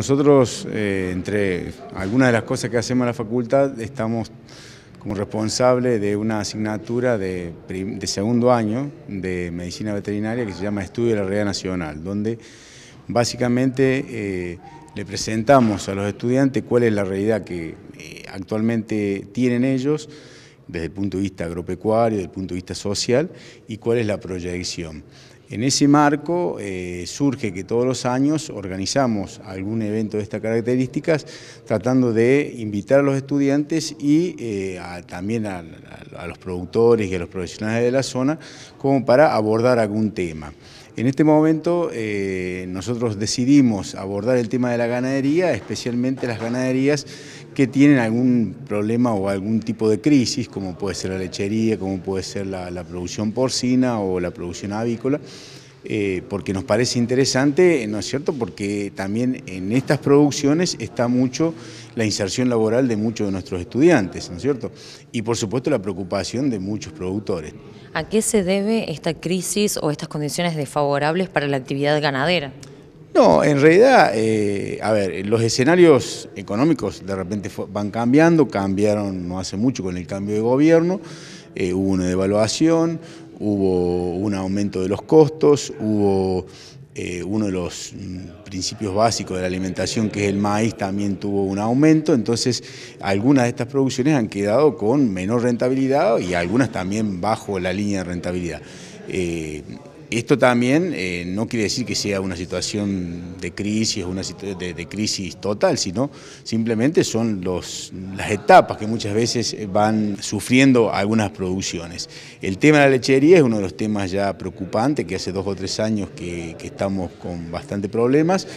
Nosotros, eh, entre algunas de las cosas que hacemos en la facultad, estamos como responsable de una asignatura de, segundo año de medicina veterinaria que se llama Estudio de la Realidad Nacional, donde básicamente eh, le presentamos a los estudiantes cuál es la realidad que eh, actualmente tienen ellos desde el punto de vista agropecuario, desde el punto de vista social y cuál es la proyección. En ese marco eh, surge que todos los años organizamos algún evento de estas características tratando de invitar a los estudiantes y eh, también a, los productores y a los profesionales de la zona como para abordar algún tema. En este momento eh, nosotros decidimos abordar el tema de la ganadería, especialmente las ganaderías que tienen algún problema o algún tipo de crisis, como puede ser la lechería, como puede ser la producción porcina o la producción avícola. Eh, porque nos parece interesante, ¿no es cierto? Porque también en estas producciones está mucho la inserción laboral de muchos de nuestros estudiantes, ¿no es cierto? Y por supuesto la preocupación de muchos productores. ¿A qué se debe esta crisis o estas condiciones desfavorables para la actividad ganadera? No, en realidad, eh, a ver, los escenarios económicos de repente van cambiando, cambiaron no hace mucho con el cambio de gobierno, eh, hubo una devaluación, hubo un aumento de los costos, hubo eh, uno de los mm, principios básicos de la alimentación, que es el maíz, también tuvo un aumento, entonces algunas de estas producciones han quedado con menor rentabilidad y algunas también bajo la línea de rentabilidad. Eh, esto también eh, no quiere decir que sea una situación de crisis, una de, de crisis total, sino simplemente son las etapas que muchas veces eh, van sufriendo algunas producciones. El tema de la lechería es uno de los temas ya preocupantes, que hace dos o tres años que, que estamos con bastante problemas,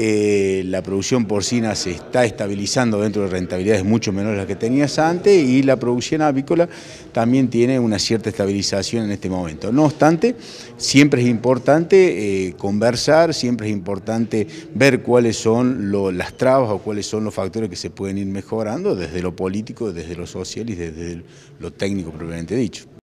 eh, la producción porcina se está estabilizando dentro de rentabilidades mucho menores a las que tenías antes y la producción avícola también tiene una cierta estabilización en este momento. No obstante, siempre es importante eh, conversar, siempre es importante ver cuáles son las trabas o cuáles son los factores que se pueden ir mejorando desde lo político, desde lo social y desde lo técnico propiamente dicho.